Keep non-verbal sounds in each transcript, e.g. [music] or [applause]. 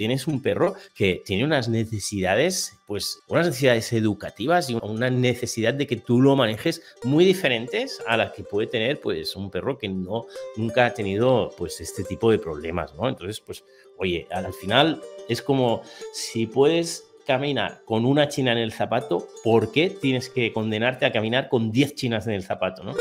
tienes un perro que tiene unas necesidades, pues unas necesidades educativas y una necesidad de que tú lo manejes muy diferentes a las que puede tener pues un perro que no nunca ha tenido pues este tipo de problemas, ¿no? Entonces, pues oye, al final es como si puedes caminar con una china en el zapato, ¿por qué tienes que condenarte a caminar con 10 chinas en el zapato, ¿no?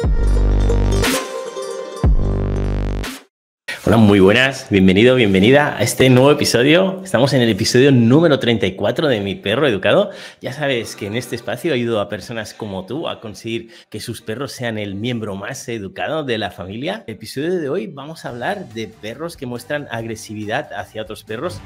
Hola, muy buenas, bienvenido, bienvenida a este nuevo episodio. Estamos en el episodio número 34 de Mi Perro Educado. Ya sabes que en este espacio ayudo a personas como tú a conseguir que sus perros sean el miembro más educado de la familia. El episodio de hoy vamos a hablar de perros que muestran agresividad hacia otros perros.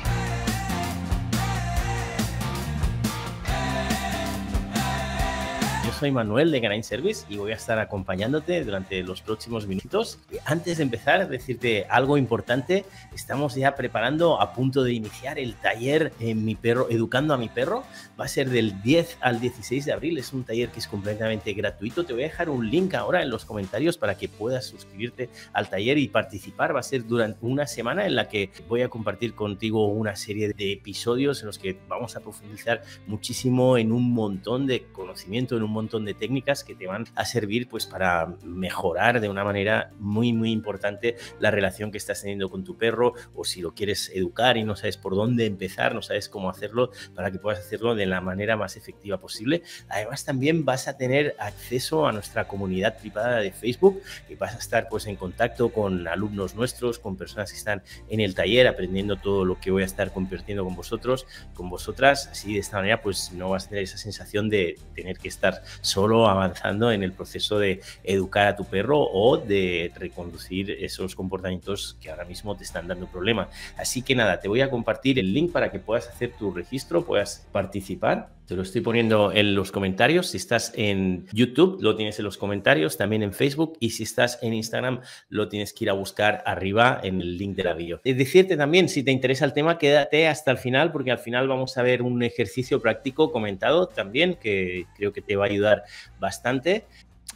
soy Manuel de Grain Service y voy a estar acompañándote durante los próximos minutos. Antes de empezar, decirte algo importante. Estamos ya preparando, a punto de iniciar el taller en eh, mi perro, Educando a mi perro. Va a ser del 10 al 16 de abril. Es un taller que es completamente gratuito. Te voy a dejar un link ahora en los comentarios para que puedas suscribirte al taller y participar. Va a ser durante una semana en la que voy a compartir contigo una serie de episodios en los que vamos a profundizar muchísimo en un montón de conocimiento, en un montón de técnicas que te van a servir pues para mejorar de una manera muy muy importante la relación que estás teniendo con tu perro o si lo quieres educar y no sabes por dónde empezar, no sabes cómo hacerlo para que puedas hacerlo de la manera más efectiva posible. Además también vas a tener acceso a nuestra comunidad privada de Facebook y vas a estar pues en contacto con alumnos nuestros, con personas que están en el taller aprendiendo todo lo que voy a estar compartiendo con vosotros, con vosotras, así de esta manera pues no vas a tener esa sensación de tener que estar solo avanzando en el proceso de educar a tu perro o de reconducir esos comportamientos que ahora mismo te están dando problema. Así que nada, te voy a compartir el link para que puedas hacer tu registro, puedas participar te lo estoy poniendo en los comentarios. Si estás en YouTube, lo tienes en los comentarios, también en Facebook. Y si estás en Instagram, lo tienes que ir a buscar arriba en el link de la bio. Decirte también, si te interesa el tema, quédate hasta el final, porque al final vamos a ver un ejercicio práctico comentado también, que creo que te va a ayudar bastante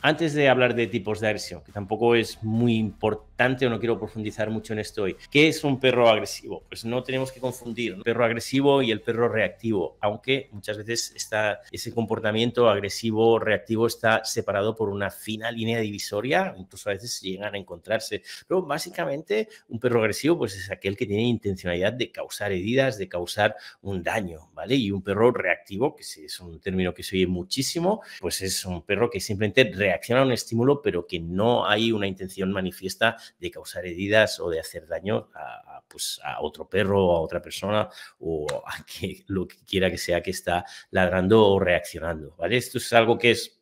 antes de hablar de tipos de agresión, que tampoco es muy importante o no quiero profundizar mucho en esto hoy, ¿qué es un perro agresivo? Pues no tenemos que confundir el perro agresivo y el perro reactivo, aunque muchas veces está, ese comportamiento agresivo reactivo está separado por una fina línea divisoria, incluso a veces llegan a encontrarse. Pero básicamente un perro agresivo pues es aquel que tiene intencionalidad de causar heridas, de causar un daño, ¿vale? Y un perro reactivo, que es un término que se oye muchísimo, pues es un perro que simplemente reacciona a un estímulo, pero que no hay una intención manifiesta de causar heridas o de hacer daño a, pues, a otro perro a otra persona o a que, lo que quiera que sea que está ladrando o reaccionando. ¿vale? Esto es algo que es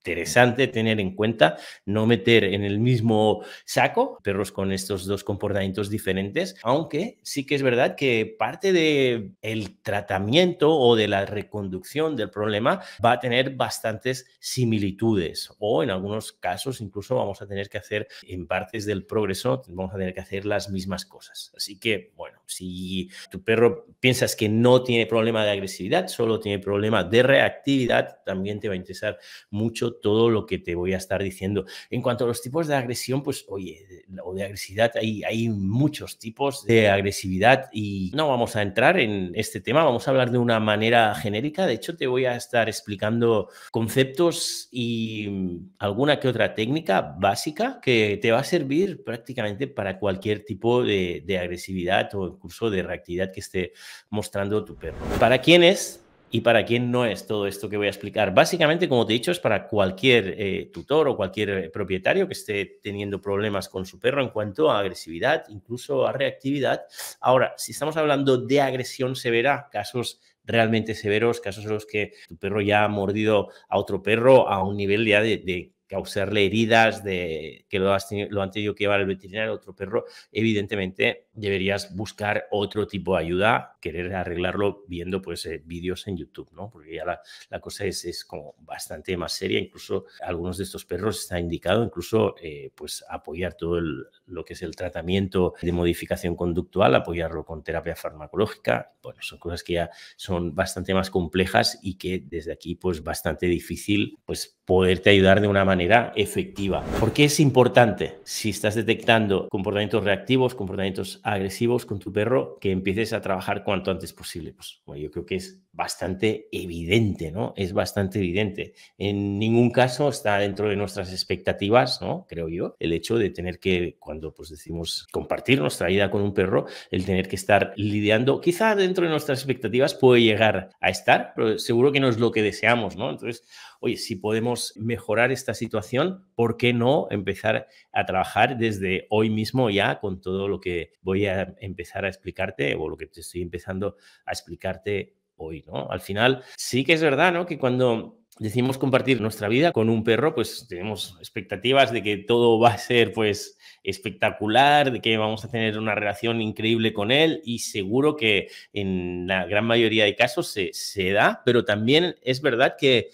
interesante tener en cuenta, no meter en el mismo saco perros con estos dos comportamientos diferentes, aunque sí que es verdad que parte del el tratamiento o de la reconducción del problema va a tener bastantes similitudes o en algunos casos incluso vamos a tener que hacer en partes del progreso, vamos a tener que hacer las mismas cosas. Así que, bueno, si tu perro piensas que no tiene problema de agresividad, solo tiene problema de reactividad, también te va a interesar mucho todo lo que te voy a estar diciendo. En cuanto a los tipos de agresión, pues oye, o de agresividad, hay, hay muchos tipos de agresividad y no vamos a entrar en este tema, vamos a hablar de una manera genérica. De hecho, te voy a estar explicando conceptos y mm, alguna que otra técnica básica que te va a servir prácticamente para cualquier tipo de, de agresividad o incluso de reactividad que esté mostrando tu perro. ¿Para quién es? ¿Y para quién no es todo esto que voy a explicar? Básicamente, como te he dicho, es para cualquier eh, tutor o cualquier eh, propietario que esté teniendo problemas con su perro en cuanto a agresividad, incluso a reactividad. Ahora, si estamos hablando de agresión severa, casos realmente severos, casos en los que tu perro ya ha mordido a otro perro a un nivel ya de, causarle heridas, de que lo, has lo han tenido que llevar al veterinario, otro perro, evidentemente deberías buscar otro tipo de ayuda querer arreglarlo viendo pues eh, vídeos en YouTube, ¿no? Porque ya la, cosa es, es, como bastante más seria, incluso algunos de estos perros está indicado incluso eh, pues apoyar todo lo que es el tratamiento de modificación conductual, apoyarlo con terapia farmacológica, bueno, son cosas que ya son bastante más complejas y que desde aquí pues bastante difícil pues poderte ayudar de una manera efectiva. ¿Por qué es importante si estás detectando comportamientos reactivos, comportamientos agresivos con tu perro, que empieces a trabajar con cuanto antes posible? Pues yo creo que es bastante evidente, ¿no? Es bastante evidente. En ningún caso está dentro de nuestras expectativas, ¿no? Creo yo, el hecho de tener que, cuando pues decimos compartir nuestra vida con un perro, el tener que estar lidiando, quizá dentro de nuestras expectativas puede llegar a estar, pero seguro que no es lo que deseamos, ¿no? Entonces, oye, si podemos mejorar esta situación, ¿por qué no empezar a trabajar desde hoy mismo ya con todo lo que voy a empezar a explicarte o lo que te estoy empezando a explicarte hoy, ¿no? Al final, sí que es verdad, ¿no? Que cuando decimos compartir nuestra vida con un perro, pues tenemos expectativas de que todo va a ser pues espectacular, de que vamos a tener una relación increíble con él y seguro que en la gran mayoría de casos se, se da, pero también es verdad que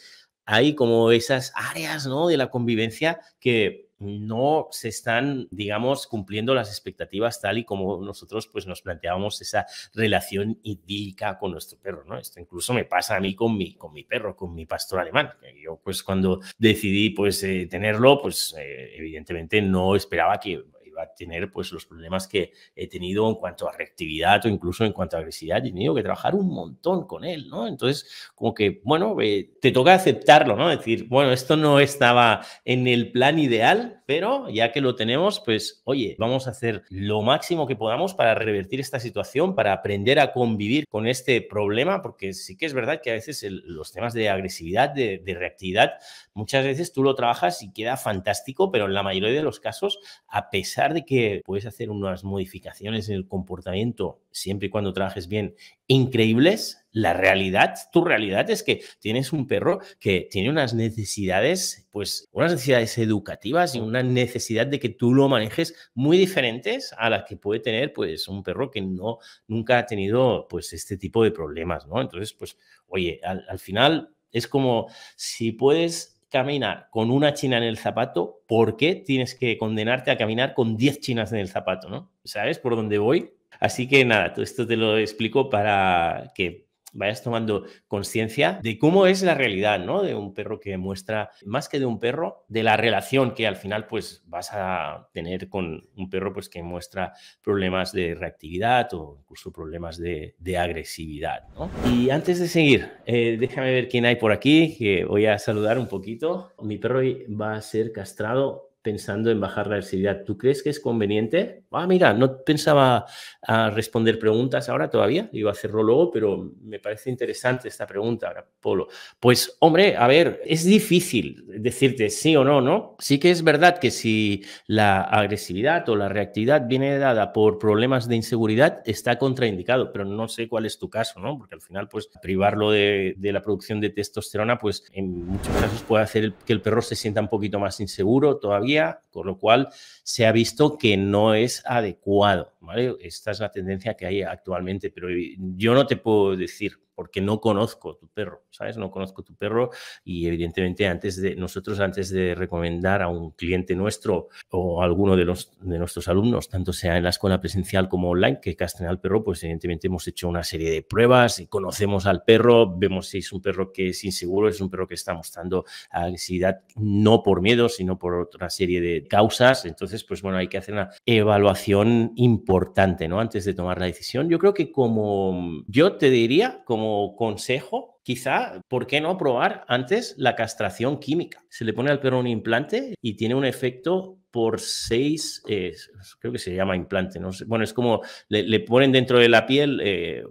hay como esas áreas ¿no? de la convivencia que no se están, digamos, cumpliendo las expectativas tal y como nosotros pues, nos planteábamos esa relación idílica con nuestro perro, ¿no? Esto incluso me pasa a mí con mi, con mi perro, con mi pastor alemán. Yo, pues, cuando decidí, pues, eh, tenerlo, pues, eh, evidentemente no esperaba que a tener pues los problemas que he tenido en cuanto a reactividad o incluso en cuanto a agresividad. He tenido que trabajar un montón con él, ¿no? Entonces, como que, bueno, eh, te toca aceptarlo, ¿no? decir, bueno, esto no estaba en el plan ideal, pero ya que lo tenemos, pues oye, vamos a hacer lo máximo que podamos para revertir esta situación, para aprender a convivir con este problema, porque sí que es verdad que a veces los temas de agresividad, de, de reactividad, muchas veces tú lo trabajas y queda fantástico, pero en la mayoría de los casos, a pesar de que puedes hacer unas modificaciones en el comportamiento siempre y cuando trabajes bien increíbles, la realidad, tu realidad es que tienes un perro que tiene unas necesidades, pues unas necesidades educativas y una necesidad de que tú lo manejes muy diferentes a las que puede tener pues un perro que no nunca ha tenido pues este tipo de problemas, ¿no? Entonces, pues oye, al, final es como si puedes caminar con una china en el zapato, ¿por qué tienes que condenarte a caminar con 10 chinas en el zapato, ¿no? ¿Sabes por dónde voy? Así que nada, todo esto te lo explico para que vayas tomando conciencia de cómo es la realidad, ¿no? De un perro que muestra, más que de un perro, de la relación que al final pues vas a tener con un perro pues que muestra problemas de reactividad o incluso problemas de, agresividad, ¿no? Y antes de seguir, eh, déjame ver quién hay por aquí, que voy a saludar un poquito. Mi perro va a ser castrado pensando en bajar la agresividad. ¿Tú crees que es conveniente? Ah, mira, no pensaba a ah, responder preguntas ahora todavía, iba a hacerlo luego, pero me parece interesante esta pregunta, ahora, Polo. Pues, hombre, a ver, es difícil decirte sí o no, ¿no? Sí que es verdad que si la agresividad o la reactividad viene dada por problemas de inseguridad, está contraindicado, pero no sé cuál es tu caso, ¿no? Porque al final, pues, privarlo de la producción de testosterona, pues, en muchos casos puede hacer que el perro se sienta un poquito más inseguro todavía con lo cual se ha visto que no es adecuado. ¿vale? Esta es la tendencia que hay actualmente, pero eh, yo no te puedo decir porque no conozco tu perro, ¿sabes? No conozco tu perro y evidentemente antes de nosotros antes de recomendar a un cliente nuestro o alguno de los de nuestros alumnos, tanto sea en la escuela presencial como online, que castren al perro, pues evidentemente hemos hecho una serie de pruebas, y conocemos al perro, vemos si es un perro que es inseguro, es un perro que está mostrando ansiedad no por miedo, sino por otra serie de causas, entonces pues bueno, hay que hacer una evaluación importante, ¿no? Antes de tomar la decisión. Yo creo que como yo te diría como consejo, quizá, ¿por qué no probar antes la castración química? Se le pone al perro un implante y tiene un efecto por seis, eh, creo que se llama implante, ¿no? Bueno, es como le, ponen dentro de la piel eh,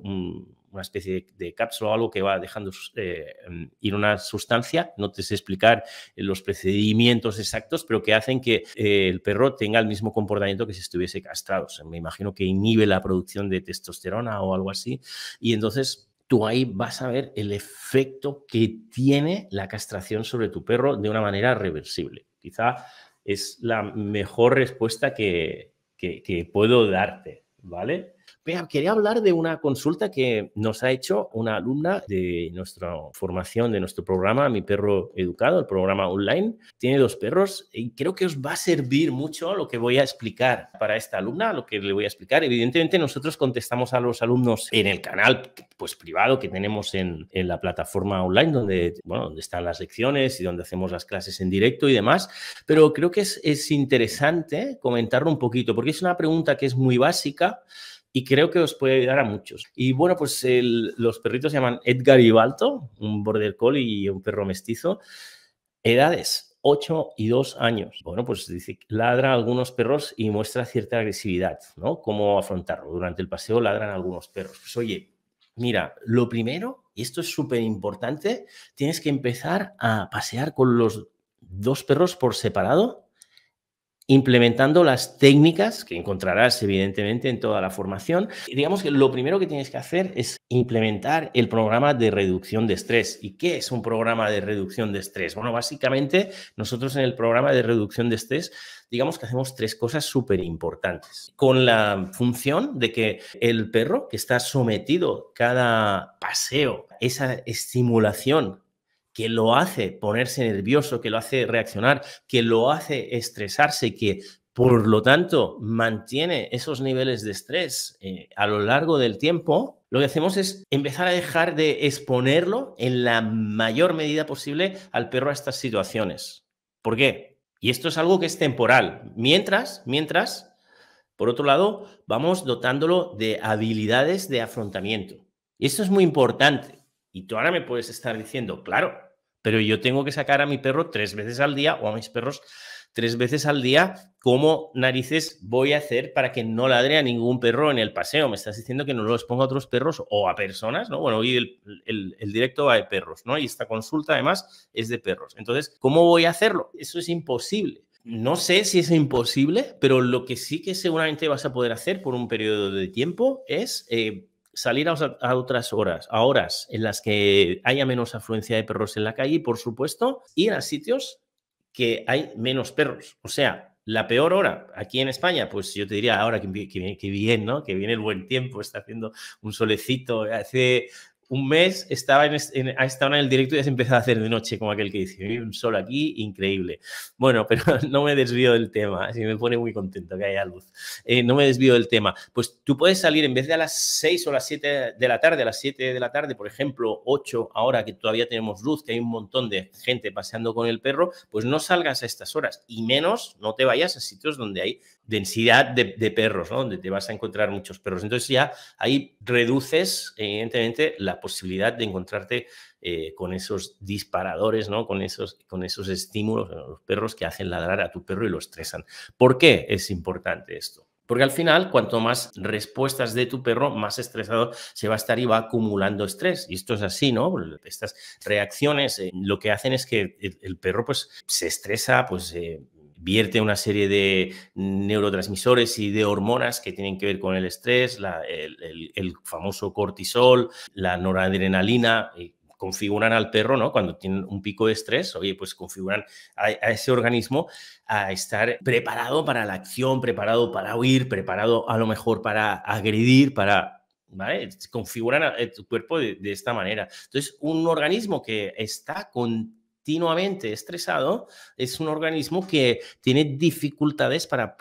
una especie de, cápsula o algo que va dejando eh, ir una sustancia, no te sé explicar los procedimientos exactos, pero que hacen que el perro tenga el mismo comportamiento que si estuviese castrado. me imagino que inhibe la producción de testosterona o algo así, y entonces tú ahí vas a ver el efecto que tiene la castración sobre tu perro de una manera reversible. Quizá es la mejor respuesta que, que, puedo darte, ¿vale? quería hablar de una consulta que nos ha hecho una alumna de nuestra formación, de nuestro programa, Mi Perro Educado, el programa online. Tiene dos perros y creo que os va a servir mucho lo que voy a explicar para esta alumna, lo que le voy a explicar. Evidentemente nosotros contestamos a los alumnos en el canal pues, privado que tenemos en, la plataforma online, donde, donde están las lecciones y donde hacemos las clases en directo y demás. Pero creo que es interesante comentarlo un poquito, porque es una pregunta que es muy básica y creo que os puede ayudar a muchos. Y bueno, pues los perritos se llaman Edgar y Balto, un border collie y un perro mestizo. Edades, 8 y 2 años. Bueno, pues dice, ladra a algunos perros y muestra cierta agresividad, ¿no? Cómo afrontarlo. Durante el paseo ladran a algunos perros. Pues oye, mira, lo primero, y esto es súper importante, tienes que empezar a pasear con los dos perros por separado implementando las técnicas que encontrarás evidentemente en toda la formación. y Digamos que lo primero que tienes que hacer es implementar el programa de reducción de estrés. ¿Y qué es un programa de reducción de estrés? Bueno, básicamente nosotros en el programa de reducción de estrés digamos que hacemos tres cosas súper importantes. Con la función de que el perro que está sometido cada paseo, esa estimulación que lo hace ponerse nervioso, que lo hace reaccionar, que lo hace estresarse, que por lo tanto mantiene esos niveles de estrés eh, a lo largo del tiempo, lo que hacemos es empezar a dejar de exponerlo en la mayor medida posible al perro a estas situaciones. ¿Por qué? Y esto es algo que es temporal. Mientras, mientras, por otro lado, vamos dotándolo de habilidades de afrontamiento. Y esto es muy importante. Y tú ahora me puedes estar diciendo, claro, pero yo tengo que sacar a mi perro tres veces al día o a mis perros tres veces al día, ¿cómo narices voy a hacer para que no ladre a ningún perro en el paseo? Me estás diciendo que no los ponga a otros perros o a personas, ¿no? Bueno, hoy el, directo va de perros, ¿no? Y esta consulta además es de perros. Entonces, ¿cómo voy a hacerlo? Eso es imposible. No sé si es imposible, pero lo que sí que seguramente vas a poder hacer por un periodo de tiempo es... Eh, salir a, otras horas, a horas en las que haya menos afluencia de perros en la calle y, por supuesto, ir a sitios que hay menos perros. O sea, la peor hora aquí en España, pues yo te diría ahora que, que bien, ¿no? Que viene el buen tiempo, está haciendo un solecito, hace un mes estaba en, en, el directo y ya se a hacer de noche, como aquel que dice, un sol aquí, increíble. Bueno, [laughs] pero no me desvío del tema, así me pone muy contento que haya luz. Eh, no me desvío del tema. Pues tú puedes salir en vez de a las 6 o las 7 de la tarde, a las 7 de la tarde, por ejemplo, 8 ahora que todavía tenemos luz, que hay un montón de gente paseando con el perro, pues no salgas a estas horas y menos no te vayas a sitios donde hay densidad de, perros, ¿no? Donde te vas a encontrar muchos perros. Entonces ya ahí reduces, evidentemente, la posibilidad de encontrarte eh, con esos disparadores, ¿no? Con esos, con esos estímulos, los perros que hacen ladrar a tu perro y lo estresan. ¿Por qué es importante esto? Porque al final, cuanto más respuestas de tu perro, más estresado se va a estar y va acumulando estrés. Y esto es así, ¿no? Estas reacciones eh, lo que hacen es que el, perro pues se estresa, pues eh, vierte una serie de neurotransmisores y de hormonas que tienen que ver con el estrés, el, famoso cortisol, la noradrenalina. configuran al perro, ¿no? Cuando tiene un pico de estrés, oye, pues configuran a, ese organismo a estar preparado para la acción, preparado para huir, preparado a lo mejor para agredir, para ¿Vale? Configuran a tu cuerpo de, esta manera. Entonces, un organismo que está con, continuamente estresado, es un organismo que tiene dificultades para,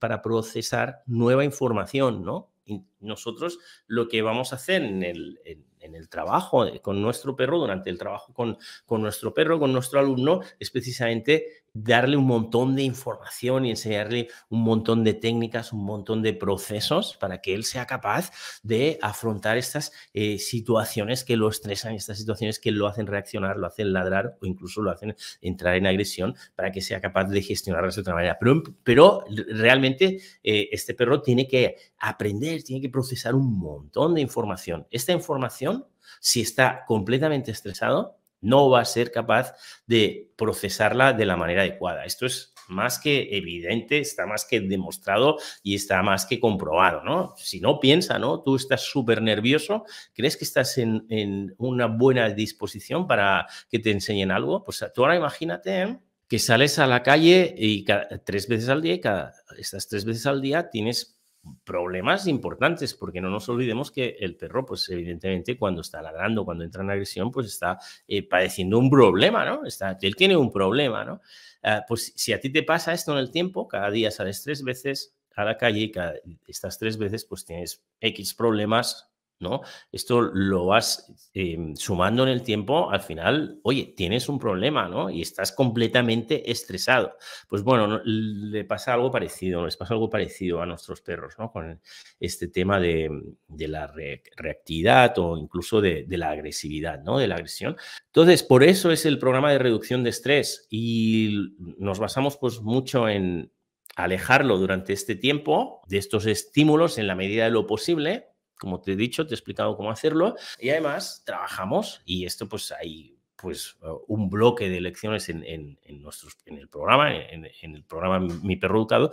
para procesar nueva información, ¿no? Y nosotros lo que vamos a hacer en el, el trabajo eh, con nuestro perro, durante el trabajo con, con, nuestro perro, con nuestro alumno, es precisamente darle un montón de información y enseñarle un montón de técnicas, un montón de procesos para que él sea capaz de afrontar estas eh, situaciones que lo estresan, estas situaciones que lo hacen reaccionar, lo hacen ladrar o incluso lo hacen entrar en agresión para que sea capaz de gestionar de otra manera. Pero, realmente eh, este perro tiene que aprender, tiene que procesar un montón de información. Esta información, si está completamente estresado, no va a ser capaz de procesarla de la manera adecuada. Esto es más que evidente, está más que demostrado y está más que comprobado, ¿no? Si no piensa, ¿no? Tú estás súper nervioso, crees que estás en, una buena disposición para que te enseñen algo, pues tú ahora imagínate ¿eh? que sales a la calle y tres veces al día, cada, estas tres veces al día tienes problemas importantes, porque no nos olvidemos que el perro, pues evidentemente cuando está ladrando, cuando entra en agresión, pues está eh, padeciendo un problema, ¿no? Está, él tiene un problema, ¿no? Ah, pues si a ti te pasa esto en el tiempo, cada día sales tres veces a la calle y cada, estas tres veces pues tienes X problemas ¿no? Esto lo vas em, sumando en el tiempo, al final, oye, tienes un problema, ¿no? Y estás completamente estresado. Pues bueno, le pasa algo parecido, les pasa algo parecido a nuestros perros, ¿no? Con este tema de, la reactividad o incluso de, la agresividad, ¿no? De la agresión. Entonces, por eso es el programa de reducción de estrés y nos basamos pues mucho en alejarlo durante este tiempo de estos estímulos en la medida de lo posible como te he dicho, te he explicado cómo hacerlo. Y además trabajamos, y esto pues hay pues un bloque de lecciones en, en, nuestros, en el programa, en, el programa Mi Perro Educado,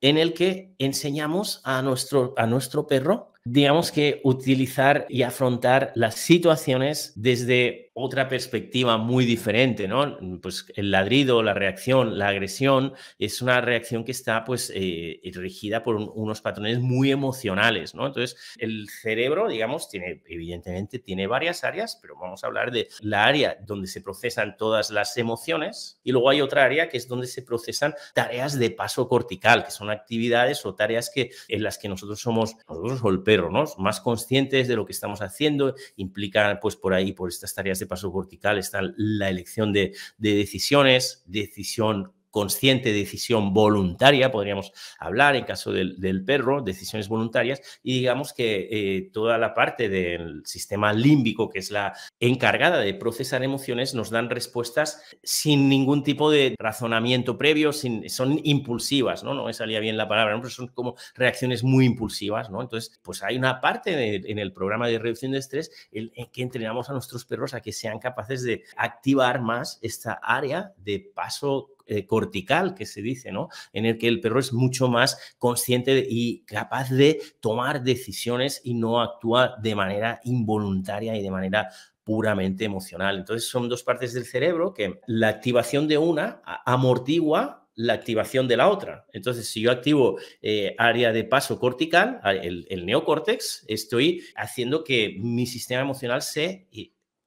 en el que enseñamos a nuestro, a nuestro perro, digamos que utilizar y afrontar las situaciones desde otra perspectiva muy diferente, ¿no? Pues el ladrido, la reacción, la agresión es una reacción que está pues eh, regida por unos patrones muy emocionales, ¿no? Entonces el cerebro, digamos, tiene evidentemente tiene varias áreas, pero vamos a hablar de la área donde se procesan todas las emociones y luego hay otra área que es donde se procesan tareas de paso cortical, que son actividades o tareas que en las que nosotros somos nosotros o el perro, ¿no? Más conscientes de lo que estamos haciendo, implican pues por ahí por estas tareas de paso cortical está la elección de, de decisiones, decisión consciente, decisión voluntaria, podríamos hablar en caso del, perro, decisiones voluntarias, y digamos que eh, toda la parte del sistema límbico, que es la encargada de procesar emociones, nos dan respuestas sin ningún tipo de razonamiento previo, son impulsivas, ¿no? No me salía bien la palabra, son como reacciones muy impulsivas, ¿no? Entonces, pues hay una parte en el programa de reducción de estrés en que entrenamos a nuestros perros a que sean capaces de activar más esta área de paso eh, cortical que se dice, ¿no? En el que el perro es mucho más consciente y capaz de tomar decisiones y no actúa de manera involuntaria y de manera puramente emocional. Entonces son dos partes del cerebro que la activación de una amortigua la activación de la otra. Entonces, si yo activo eh, área de paso cortical, el, neocórtex, estoy haciendo que mi sistema emocional se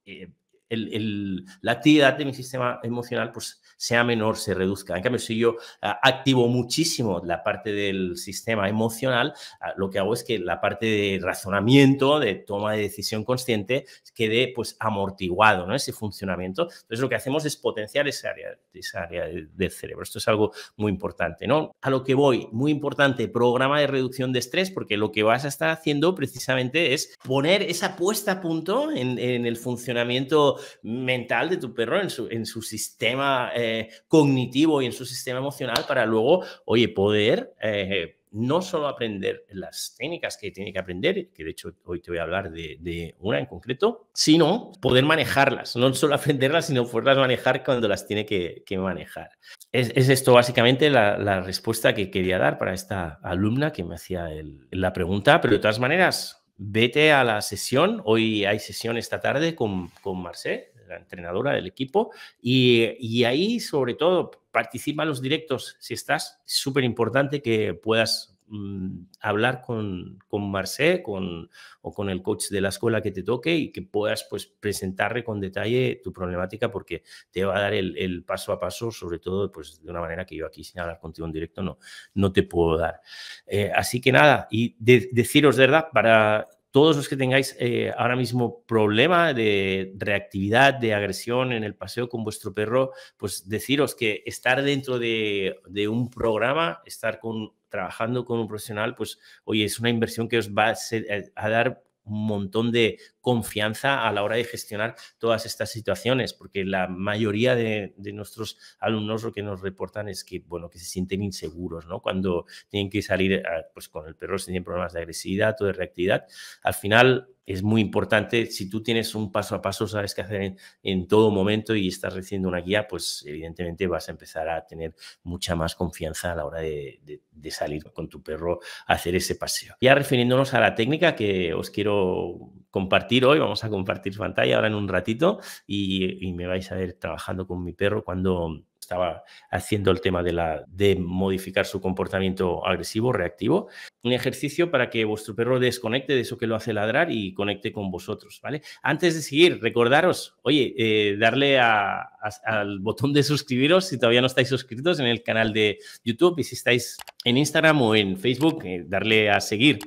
eh, la actividad de mi sistema emocional pues, sea menor, se reduzca. En cambio, si yo ah, activo muchísimo la parte del sistema emocional, ah, lo que hago es que la parte de razonamiento, de toma de decisión consciente, quede pues amortiguado, ¿no? Ese funcionamiento. Entonces, lo que hacemos es potenciar esa área, esa área del cerebro. Esto es algo muy importante, ¿no? A lo que voy, muy importante, programa de reducción de estrés, porque lo que vas a estar haciendo precisamente es poner esa puesta a punto en el funcionamiento mental de tu perro, en su, en su sistema eh, cognitivo y en su sistema emocional para luego, oye, poder... Eh, no solo aprender las técnicas que tiene que aprender, que de hecho hoy te voy a hablar de, una en concreto, sino poder manejarlas, no solo [laughs] aprenderlas, sino poderlas manejar cuando las tiene que, manejar. Es, esto básicamente la, respuesta que quería dar para esta alumna que me hacía la pregunta, pero de todas maneras, vete a la sesión. Hoy hay sesión esta tarde con, con la entrenadora del equipo, y, y, ahí sobre todo participa en los directos. Si estás, es súper importante que puedas Mm, hablar con, con Marcé con, o con el coach de la escuela que te toque y que puedas pues, presentarle con detalle tu problemática porque te va a dar el, paso a paso, sobre todo pues, de una manera que yo aquí sin hablar contigo en directo no, no te puedo dar. Eh, así que nada, y deciros de verdad, para todos los que tengáis eh, ahora mismo problema de reactividad, de agresión en el paseo con vuestro perro, pues deciros que estar dentro de, de un programa, estar con trabajando con un profesional, pues, oye, es una inversión que os va a, ser, eh, a dar un montón de confianza a la hora de gestionar todas estas situaciones, porque la mayoría de, de, nuestros alumnos lo que nos reportan es que, bueno, que se sienten inseguros, ¿no? Cuando tienen que salir, ah, pues con el perro si tienen problemas de agresividad o de reactividad. Al final es muy importante, si tú tienes un paso a paso, sabes qué hacer en, todo momento y estás recibiendo una guía, pues evidentemente vas a empezar a tener mucha más confianza a la hora de, de, de salir con tu perro a hacer ese paseo. Ya refiriéndonos a la técnica que os quiero compartir, hoy, vamos a compartir pantalla ahora en un ratito y, y me vais a ver trabajando con mi perro cuando estaba haciendo el tema de, la, de modificar su comportamiento agresivo, reactivo. Un ejercicio para que vuestro perro desconecte de eso que lo hace ladrar y conecte con vosotros, ¿vale? Antes de seguir, recordaros, oye, eh, darle al botón de suscribiros si todavía no estáis suscritos en el canal de YouTube y si estáis en Instagram o en Facebook, eh, darle a seguir.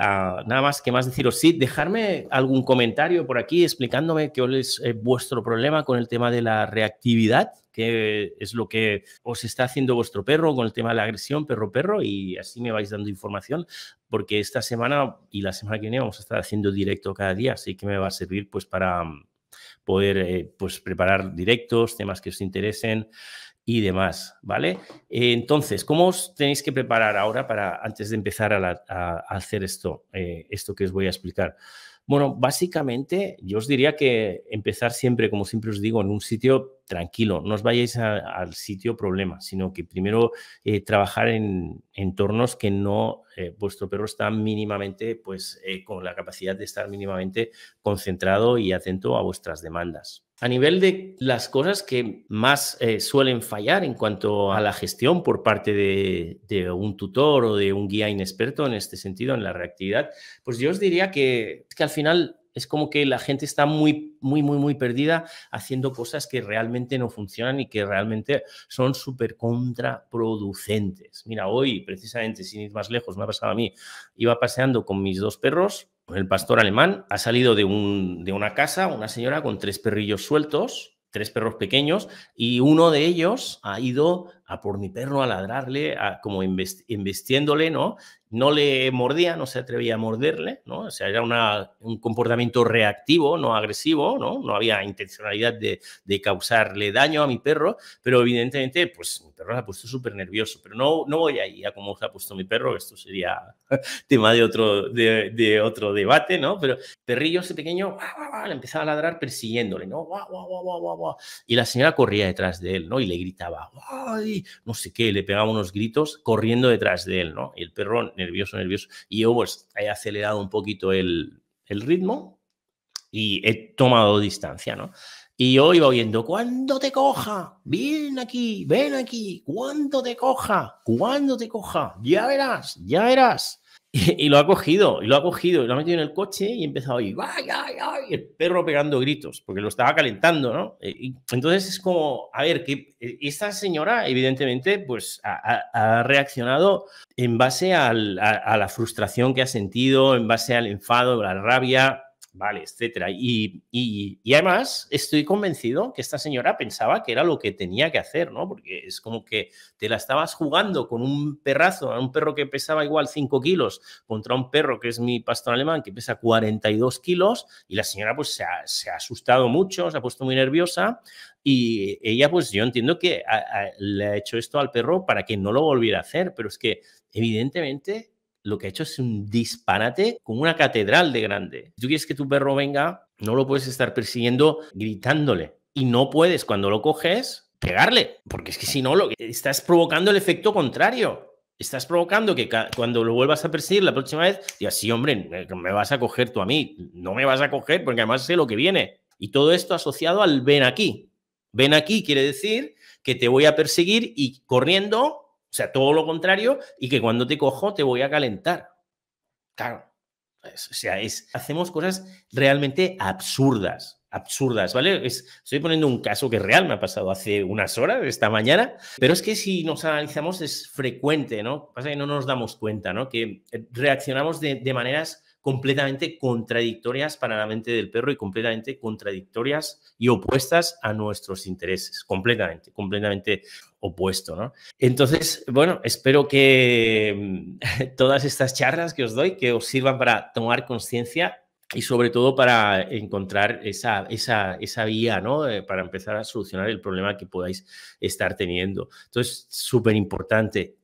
Ah, nada más que más deciros, sí, dejarme algún comentario por aquí explicándome qué es eh, vuestro problema con el tema de la reactividad qué es lo que os está haciendo vuestro perro con el tema de la agresión perro-perro y así me vais dando información porque esta semana y la semana que viene vamos a estar haciendo directo cada día, así que me va a servir pues para mm, poder eh, pues preparar directos, temas que os interesen y demás, ¿vale? Entonces, ¿cómo os tenéis que preparar ahora para antes de empezar a, hacer esto, eh, esto que os voy a explicar? Bueno, básicamente yo os diría que empezar siempre, como siempre os digo, en un sitio tranquilo, no os vayáis al sitio problema, sino que primero eh, trabajar en entornos que no eh, vuestro perro está mínimamente, pues eh, con la capacidad de estar mínimamente concentrado y atento a vuestras demandas. A nivel de las cosas que más suelen fallar en cuanto a la gestión por parte de, un tutor o de un guía inexperto en este sentido, en la reactividad, pues yo os diría que, que al final es como que la gente está muy, muy, muy, muy perdida haciendo cosas que realmente no funcionan y que realmente son súper contraproducentes. Mira, hoy, precisamente, sin ir más lejos, me ha pasado a mí, iba paseando con mis dos perros, el pastor alemán, ha salido de, un, de una casa, una señora con tres perrillos sueltos, tres perros pequeños, y uno de ellos ha ido a por mi perro a ladrarle, a, como investiéndole, ¿no? No le mordía, no se atrevía a morderle, ¿no? O sea, era una, un comportamiento reactivo, no agresivo, ¿no? No había intencionalidad de, de, causarle daño a mi perro, pero evidentemente, pues mi perro se ha puesto súper nervioso, pero no, no voy ahí a cómo se ha puesto mi perro, esto sería [laughs] tema de otro, de, otro debate, ¿no? Pero perrillo ese pequeño, ¡guau, le empezaba a ladrar persiguiéndole, ¿no? Y la señora corría detrás de él, ¿no? Y le gritaba, ¡ay! no sé qué, le pegaba unos gritos corriendo detrás de él, ¿no? Y el perro nervioso, nervioso. Y yo pues he acelerado un poquito el, el ritmo y he tomado distancia, ¿no? Y yo iba oyendo, cuando te coja, ven aquí, ven aquí, cuando te coja, cuando te coja, ya verás, ya verás. Y, lo ha cogido, y lo ha cogido, y lo ha metido en el coche y ha empezado a oír ¡ay, ay, el perro pegando gritos, porque lo estaba calentando, ¿no? Eh, y, entonces es como, a ver, que eh, esta señora, evidentemente, pues ha, reaccionado en base a, a, la frustración que ha sentido, en base al enfado, a la rabia, vale, etcétera. Y, y, además estoy convencido que esta señora pensaba que era lo que tenía que hacer, ¿no? Porque es como que te la estabas jugando con un perrazo, a un perro que pesaba igual 5 kilos, contra un perro que es mi pastor alemán que pesa 42 kilos, y la señora pues se ha, asustado mucho, se ha puesto muy nerviosa, y ella, pues yo entiendo que le ha hecho esto al perro para que no lo volviera a hacer, pero es que evidentemente lo que ha hecho es un disparate con una catedral de grande. Si tú quieres que tu perro venga, no lo puedes estar persiguiendo gritándole. Y no puedes, cuando lo coges, pegarle, porque es que si no, lo, estás provocando el efecto contrario. Estás provocando que cuando lo vuelvas a perseguir la próxima vez, digas, sí, hombre, me vas a coger tú a mí, no me vas a coger porque además sé lo que viene. Y todo esto asociado al ven aquí. Ven aquí quiere decir que te voy a perseguir y corriendo o sea, todo lo contrario y que cuando te cojo te voy a calentar. Claro. o sea, es, hacemos cosas realmente absurdas, absurdas, ¿vale? estoy poniendo un caso que real me ha pasado hace unas horas, esta mañana, pero es que si nos analizamos es frecuente, ¿no? Pasa que no nos damos cuenta, ¿no? Que eh, reaccionamos de maneras completamente contradictorias para la mente del perro y completamente contradictorias y opuestas a nuestros intereses, completamente, completamente opuesto, Entonces, bueno, espero que mm, [laughs] todas estas charlas que os doy, que os sirvan para tomar conciencia y sobre todo para encontrar esa, esa, vía, ¿no? Eh, para empezar a solucionar el problema que podáis estar teniendo. Entonces, súper importante,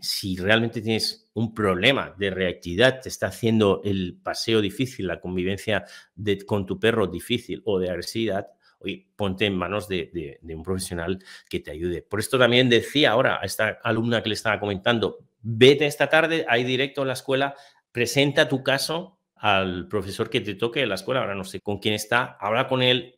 si realmente tienes un problema de reactividad, te está haciendo el paseo difícil, la convivencia con tu perro difícil o de agresividad, ponte en manos de, un profesional que te ayude. Por esto también decía ahora a esta alumna que le estaba comentando, vete esta tarde, ahí directo a la escuela, presenta tu caso al profesor que te toque en la escuela, ahora no sé con quién está, habla con él,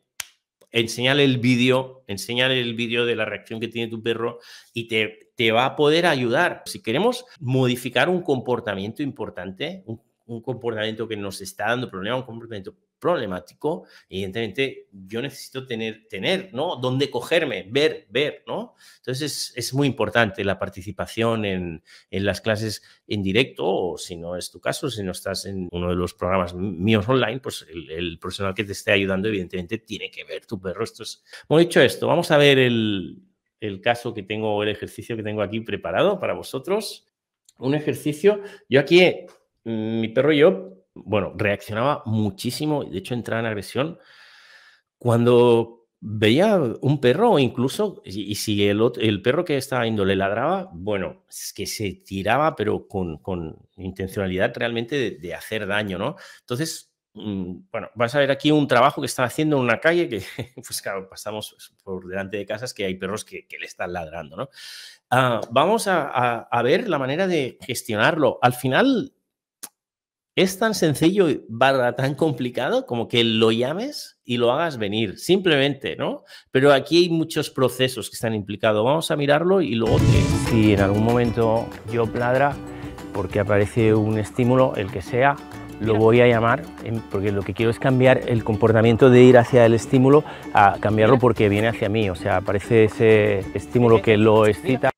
enseñale el vídeo, enseñale el vídeo de la reacción que tiene tu perro y te, te va a poder ayudar. Si queremos modificar un comportamiento importante, un, comportamiento que nos está dando problemas, un comportamiento problemático, evidentemente yo necesito tener, tener, ¿no? Dónde cogerme, ver, ver, ¿no? Entonces es, muy importante la participación en, las clases en directo o si no es tu caso, si no estás en uno de los programas míos online, pues el, profesional que te esté ayudando evidentemente tiene que ver tu perro. Esto es... Bueno, dicho esto, vamos a ver el, el caso que tengo, el ejercicio que tengo aquí preparado para vosotros. Un ejercicio, yo aquí, mi perro y yo bueno, reaccionaba muchísimo, y de hecho entraba en agresión cuando veía un perro o incluso, y, si el, el, perro que estaba yendo le ladraba, bueno, es que se tiraba, pero con, intencionalidad realmente de, hacer daño, ¿no? Entonces, mm, bueno, vas a ver aquí un trabajo que está haciendo en una calle que, [laughs] pues claro, pasamos por delante de casas que hay perros que, le están ladrando, ¿no? Ah, vamos a ver la manera de gestionarlo. Al final, es tan sencillo barra tan complicado como que lo llames y lo hagas venir, simplemente, ¿no? Pero aquí hay muchos procesos que están implicados. Vamos a mirarlo y luego Si en algún momento yo pladra porque aparece un estímulo, el que sea, lo voy a llamar, em, porque lo que quiero es cambiar el comportamiento de ir hacia el estímulo a cambiarlo porque viene hacia mí, o sea, aparece ese estímulo que lo excita.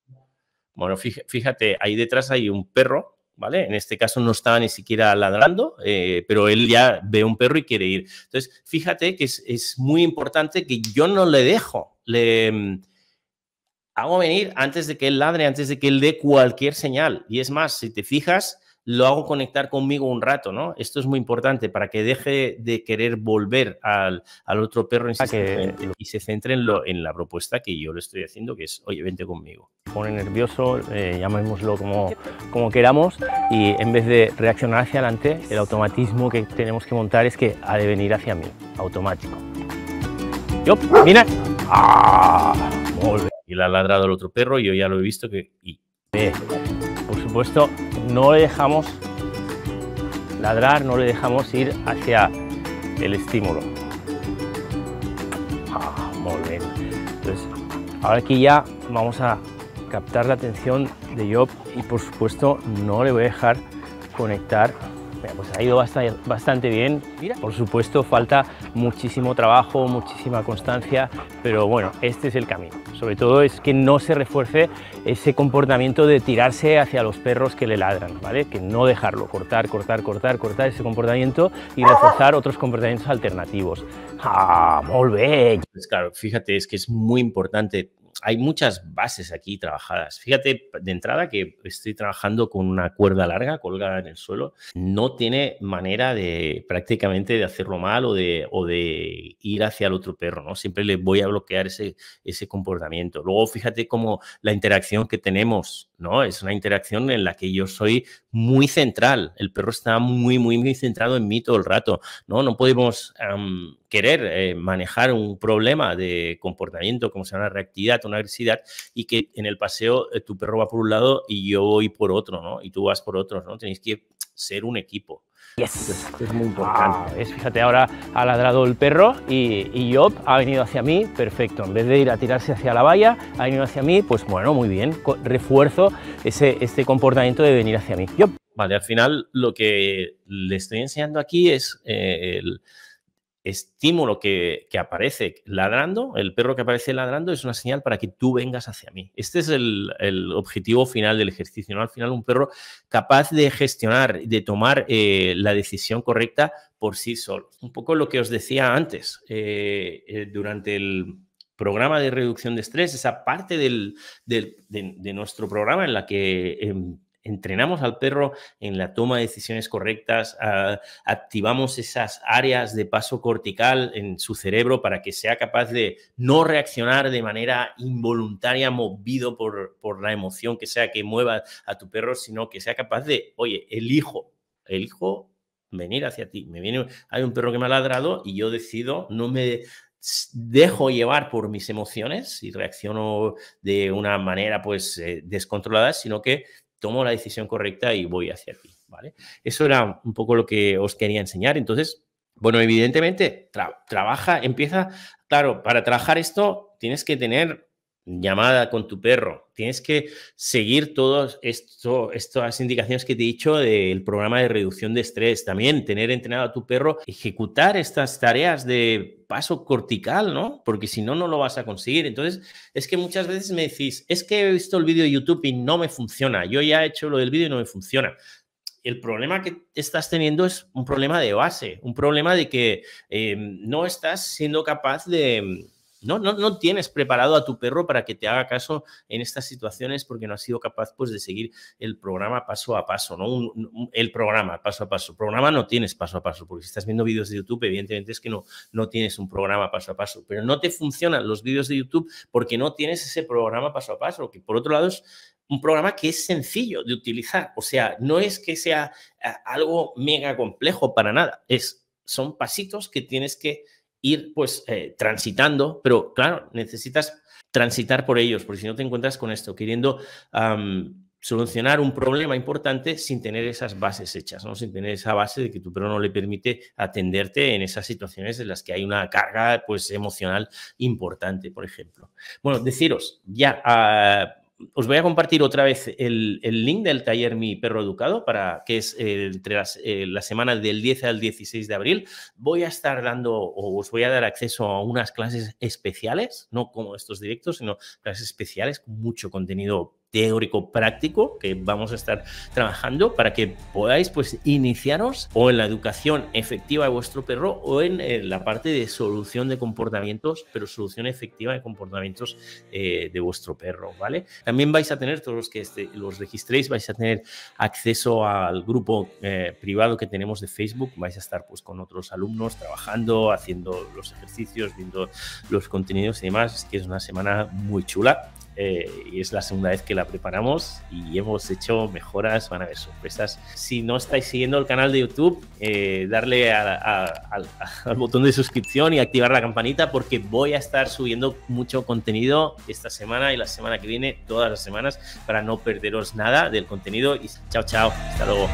Bueno, fíjate, ahí detrás hay un perro ¿vale? En este caso no estaba ni siquiera ladrando, eh, pero él ya ve un perro y quiere ir. Entonces, fíjate que es, es muy importante que yo no le dejo, le mm, hago venir antes de que él ladre, antes de que él dé cualquier señal. Y es más, si te fijas, lo hago conectar conmigo un rato, ¿no? Esto es muy importante para que deje de querer volver al, al otro perro y se centre en, la propuesta que yo le estoy haciendo, que es, oye, vente conmigo. Pone nervioso, eh, llamémoslo como, como queramos, y en vez de reaccionar hacia adelante, el automatismo que tenemos que montar es que ha de venir hacia mí, automático. Yo, mira. ¡Ah! Y le ha ladrado al otro perro, yo ya lo he visto que... Y... Por supuesto, no le dejamos ladrar, no le dejamos ir hacia el estímulo. Ah, Entonces, ahora aquí ya vamos a captar la atención de Job y por supuesto no le voy a dejar conectar pues ha ido bastante, bien. Por supuesto, falta muchísimo trabajo, muchísima constancia, pero bueno, este es el camino. Sobre todo es que no se refuerce ese comportamiento de tirarse hacia los perros que le ladran, ¿vale? Que no dejarlo, cortar, cortar, cortar, cortar ese comportamiento y reforzar otros comportamientos alternativos. ¡Ah, muy Pues claro, fíjate, es que es muy importante hay muchas bases aquí trabajadas. Fíjate de entrada que estoy trabajando con una cuerda larga colgada en el suelo. No tiene manera de prácticamente de hacerlo mal o de, ir hacia el otro perro, ¿no? Siempre le voy a bloquear ese, comportamiento. Luego fíjate cómo la interacción que tenemos, ¿no? Es una interacción en la que yo soy muy central. El perro está muy, muy, muy centrado en mí todo el rato, ¿no? No podemos querer eh, manejar un problema de comportamiento, como sea una reactividad, una agresividad, y que en el paseo eh, tu perro va por un lado y yo voy por otro, ¿no? Y tú vas por otro, ¿no? Tenéis que ser un equipo. Yes. Es, muy importante. Ah, fíjate, ahora ha ladrado el perro y, y ha venido hacia mí, perfecto. En vez de ir a tirarse hacia la valla, ha venido hacia mí, pues bueno, muy bien. Refuerzo ese, este comportamiento de venir hacia mí. Job. Vale, al final lo que le estoy enseñando aquí es eh, el estímulo que, aparece ladrando, el perro que aparece ladrando es una señal para que tú vengas hacia mí. Este es el, objetivo final del ejercicio. ¿no? Al final, un perro capaz de gestionar, de tomar eh, la decisión correcta por sí solo. Un poco lo que os decía antes, eh, eh, durante el programa de reducción de estrés, esa parte del, de, de, nuestro programa en la que em, entrenamos al perro en la toma de decisiones correctas, ah, activamos esas áreas de paso cortical en su cerebro para que sea capaz de no reaccionar de manera involuntaria, movido por, por la emoción que sea que mueva a tu perro, sino que sea capaz de, oye, elijo, elijo venir hacia ti. Me viene, hay un perro que me ha ladrado y yo decido, no me dejo llevar por mis emociones y reacciono de una manera pues eh, descontrolada, sino que tomo la decisión correcta y voy hacia ti, ¿vale? Eso era un poco lo que os quería enseñar. Entonces, bueno, evidentemente, trabaja, empieza, claro, para trabajar esto tienes que tener llamada con tu perro. Tienes que seguir todas estas indicaciones que te he dicho del programa de reducción de estrés. También tener entrenado a tu perro, ejecutar estas tareas de paso cortical, ¿no? Porque si no, no lo vas a conseguir. Entonces, es que muchas veces me decís, es que he visto el vídeo de YouTube y no me funciona. Yo ya he hecho lo del vídeo y no me funciona el problema que estás teniendo es un problema de base, un problema de que eh, no estás siendo capaz de, no, no, tienes preparado a tu perro para que te haga caso en estas situaciones porque no has sido capaz pues, de seguir el programa paso a paso, ¿no? el programa paso a paso. El Programa no tienes paso a paso, porque si estás viendo vídeos de YouTube, evidentemente es que no, no tienes un programa paso a paso, pero no te funcionan los vídeos de YouTube porque no tienes ese programa paso a paso, que por otro lado es un programa que es sencillo de utilizar. O sea, no es que sea eh, algo mega complejo para nada. Es, son pasitos que tienes que ir pues eh, transitando, pero claro, necesitas transitar por ellos, porque si no te encuentras con esto, queriendo solucionar un problema importante sin tener esas bases hechas, ¿no? sin tener esa base de que tu perro no le permite atenderte en esas situaciones en las que hay una carga pues, emocional importante, por ejemplo. Bueno, deciros ya ah, os voy a compartir otra vez el, link del taller Mi Perro Educado, para, que es eh, entre eh, la semana del 10 al 16 de abril. Voy a estar dando o os voy a dar acceso a unas clases especiales, no como estos directos, sino clases especiales con mucho contenido teórico práctico que vamos a estar trabajando para que podáis pues iniciaros o en la educación efectiva de vuestro perro o en eh, la parte de solución de comportamientos, pero solución efectiva de comportamientos eh, de vuestro perro, ¿vale? También vais a tener, todos los que este, los registréis, vais a tener acceso al grupo eh, privado que tenemos de Facebook, vais a estar pues con otros alumnos trabajando, haciendo los ejercicios, viendo los contenidos y demás, que es una semana muy chula eh, y es la segunda vez que la preparamos y hemos hecho mejoras, van a haber sorpresas. Si no estáis siguiendo el canal de YouTube, eh, darle al botón de suscripción y activar la campanita porque voy a estar subiendo mucho contenido esta semana y la semana que viene, todas las semanas, para no perderos nada del contenido. Y chao, chao, hasta luego.